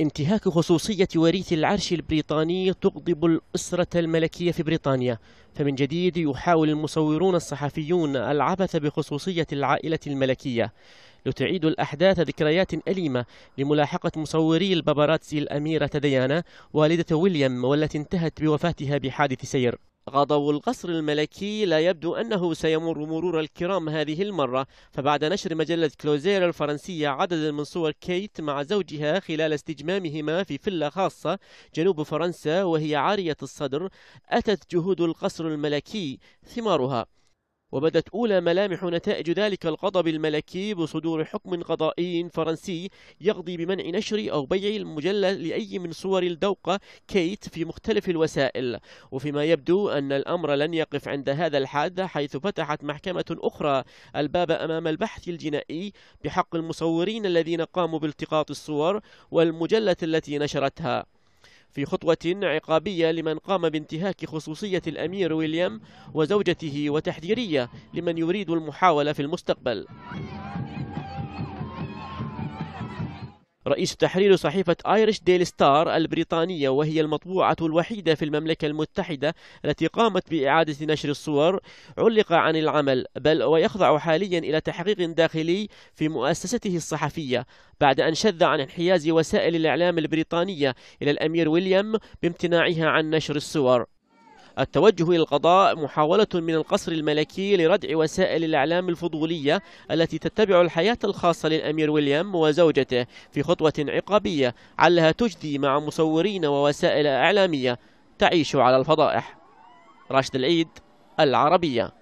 انتهاك خصوصية وريث العرش البريطاني تغضب الأسرة الملكية في بريطانيا فمن جديد يحاول المصورون الصحفيون العبث بخصوصية العائلة الملكية لتعيد الأحداث ذكريات أليمة لملاحقة مصوري الباباراتسي الأميرة ديانا والدة ويليام والتي انتهت بوفاتها بحادث سير غضب القصر الملكي لا يبدو أنه سيمر مرور الكرام هذه المرة فبعد نشر مجلة كلوزير الفرنسية عددا من صور كيت مع زوجها خلال استجمامهما في فيلا خاصة جنوب فرنسا وهي عارية الصدر أتت جهود القصر الملكي ثمارها وبدت أولى ملامح نتائج ذلك الغضب الملكي بصدور حكم قضائي فرنسي يقضي بمنع نشر أو بيع المجلة لأي من صور الدوقة كيت في مختلف الوسائل وفيما يبدو أن الأمر لن يقف عند هذا الحد حيث فتحت محكمة أخرى الباب أمام البحث الجنائي بحق المصورين الذين قاموا بالتقاط الصور والمجلة التي نشرتها في خطوة عقابية لمن قام بانتهاك خصوصية الأمير ويليام وزوجته وتحذيرية لمن يريد المحاولة في المستقبل رئيس تحرير صحيفة آيرش ديل ستار البريطانية وهي المطبوعة الوحيدة في المملكة المتحدة التي قامت بإعادة نشر الصور علق عن العمل بل ويخضع حاليا إلى تحقيق داخلي في مؤسسته الصحفية بعد أن شذ عن انحياز وسائل الإعلام البريطانية إلى الأمير ويليام بامتناعها عن نشر الصور التوجه إلى القضاء محاولة من القصر الملكي لردع وسائل الإعلام الفضولية التي تتبع الحياة الخاصة للأمير ويليام وزوجته في خطوة عقابية علها تجدي مع مصورين ووسائل إعلامية تعيش على الفضائح راشد العيد العربية